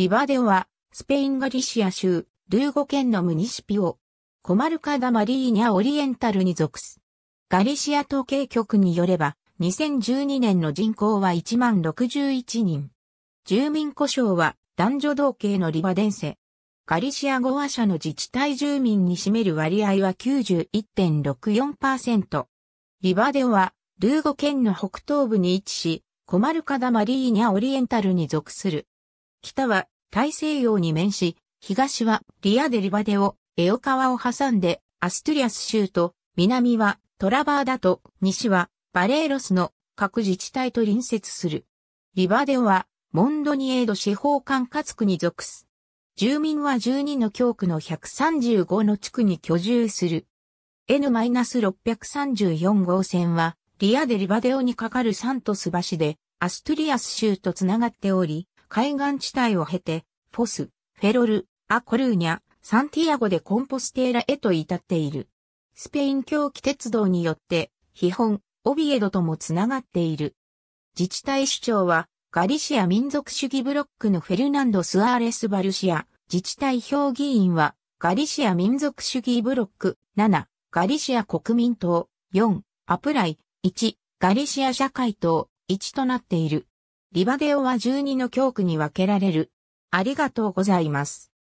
リバデオは、スペインガリシア州、ルーゴ県のムニシピオ、コマルカダ・マリーニャ・オリエンタルに属す。ガリシア統計局によれば、2012年の人口は1万61人。住民故障は男女同系のリバデンセ。ガリシア語話者の自治体住民に占める割合は91.64%。リバデオは、ルーゴ県の北東部に位置し、コマルカダ・マリーニャ・オリエンタルに属する。北は大西洋に面し、東はリアデリバデオ、エオ川を挟んでアストゥリアス州と、南はトラバーダと、西はバレーロスの各自治体と隣接する。リバデオはモンドニエード司法管轄区に属す。住民は12の教区の135の地区に居住する。N-634 号線は、リアデリバデオにかかるサントス橋で、アストゥリアス州とつながっており、海岸地帯を経て、フォス、フェロル、アコルーニャ、サンティアゴでコンポステーラへと至っている。スペイン狂気鉄道によって、基本、オビエドともつながっている。自治体首長は、ガリシア民族主義ブロックのフェルナンド・スアーレス・バルシア、自治体評議員は、ガリシア民族主義ブロック、7、ガリシア国民党、4、アプライ、1、ガリシア社会党、1となっている。リバデオは12の教区に分けられる。ありがとうございます。